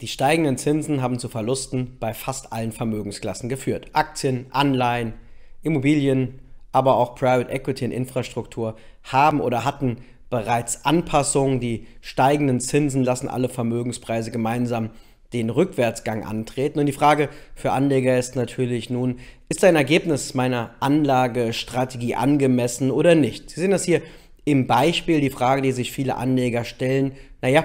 Die steigenden Zinsen haben zu Verlusten bei fast allen Vermögensklassen geführt. Aktien, Anleihen, Immobilien, aber auch Private Equity und Infrastruktur haben oder hatten bereits Anpassungen. Die steigenden Zinsen lassen alle Vermögenspreise gemeinsam den Rückwärtsgang antreten. Und die Frage für Anleger ist natürlich nun, ist ein Ergebnis meiner Anlagestrategie angemessen oder nicht? Sie sehen das hier im Beispiel, die Frage, die sich viele Anleger stellen. Naja,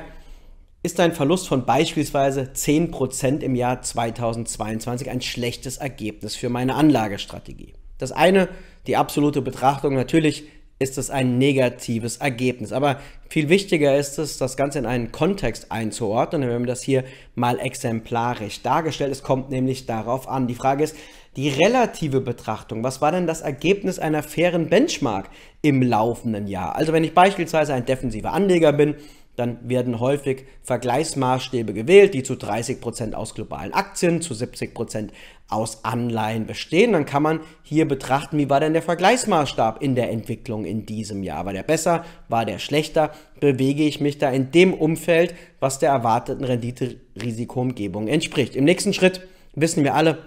ist ein Verlust von beispielsweise 10% im Jahr 2022 ein schlechtes Ergebnis für meine Anlagestrategie. Das eine, die absolute Betrachtung, natürlich ist es ein negatives Ergebnis. Aber viel wichtiger ist es, das Ganze in einen Kontext einzuordnen. Wir haben das hier mal exemplarisch dargestellt. Es kommt nämlich darauf an. Die Frage ist, die relative Betrachtung. Was war denn das Ergebnis einer fairen Benchmark im laufenden Jahr? Also wenn ich beispielsweise ein defensiver Anleger bin dann werden häufig Vergleichsmaßstäbe gewählt, die zu 30% Prozent aus globalen Aktien, zu 70% Prozent aus Anleihen bestehen. Dann kann man hier betrachten, wie war denn der Vergleichsmaßstab in der Entwicklung in diesem Jahr? War der besser? War der schlechter? Bewege ich mich da in dem Umfeld, was der erwarteten Rendite-Risikoumgebung entspricht? Im nächsten Schritt wissen wir alle,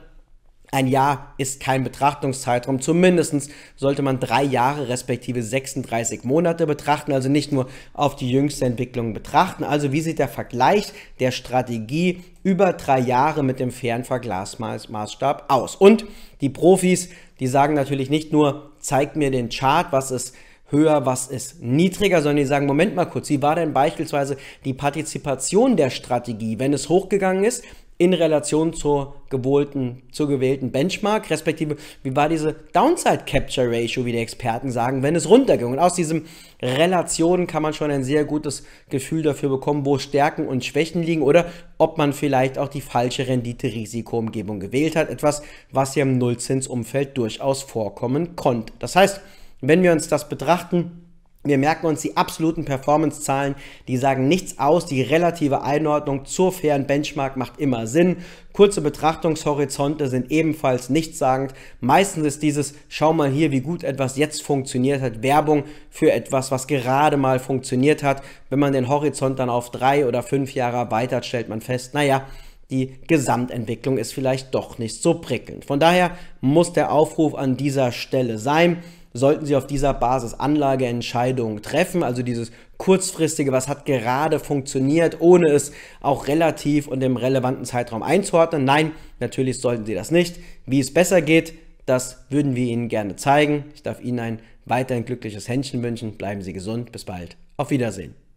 ein Jahr ist kein Betrachtungszeitraum. Zumindest sollte man drei Jahre respektive 36 Monate betrachten, also nicht nur auf die jüngste Entwicklung betrachten. Also wie sieht der Vergleich der Strategie über drei Jahre mit dem Fernverglasmaßstab aus? Und die Profis, die sagen natürlich nicht nur, zeigt mir den Chart, was ist höher, was ist niedriger, sondern die sagen, Moment mal kurz, wie war denn beispielsweise die Partizipation der Strategie? Wenn es hochgegangen ist, in Relation zur gewohlten, zur gewählten Benchmark, respektive wie war diese Downside Capture Ratio, wie die Experten sagen, wenn es runterging. Und aus diesen Relationen kann man schon ein sehr gutes Gefühl dafür bekommen, wo Stärken und Schwächen liegen oder ob man vielleicht auch die falsche rendite risiko umgebung gewählt hat. Etwas, was ja im Nullzinsumfeld durchaus vorkommen konnte. Das heißt, wenn wir uns das betrachten, wir merken uns die absoluten Performance-Zahlen, die sagen nichts aus. Die relative Einordnung zur fairen Benchmark macht immer Sinn. Kurze Betrachtungshorizonte sind ebenfalls nichtssagend. Meistens ist dieses, schau mal hier, wie gut etwas jetzt funktioniert hat, Werbung für etwas, was gerade mal funktioniert hat. Wenn man den Horizont dann auf drei oder fünf Jahre erweitert, stellt man fest, naja, die Gesamtentwicklung ist vielleicht doch nicht so prickelnd. Von daher muss der Aufruf an dieser Stelle sein sollten Sie auf dieser Basis Anlageentscheidungen treffen. Also dieses kurzfristige, was hat gerade funktioniert, ohne es auch relativ und im relevanten Zeitraum einzuordnen. Nein, natürlich sollten Sie das nicht. Wie es besser geht, das würden wir Ihnen gerne zeigen. Ich darf Ihnen ein weiterhin glückliches Händchen wünschen. Bleiben Sie gesund. Bis bald. Auf Wiedersehen.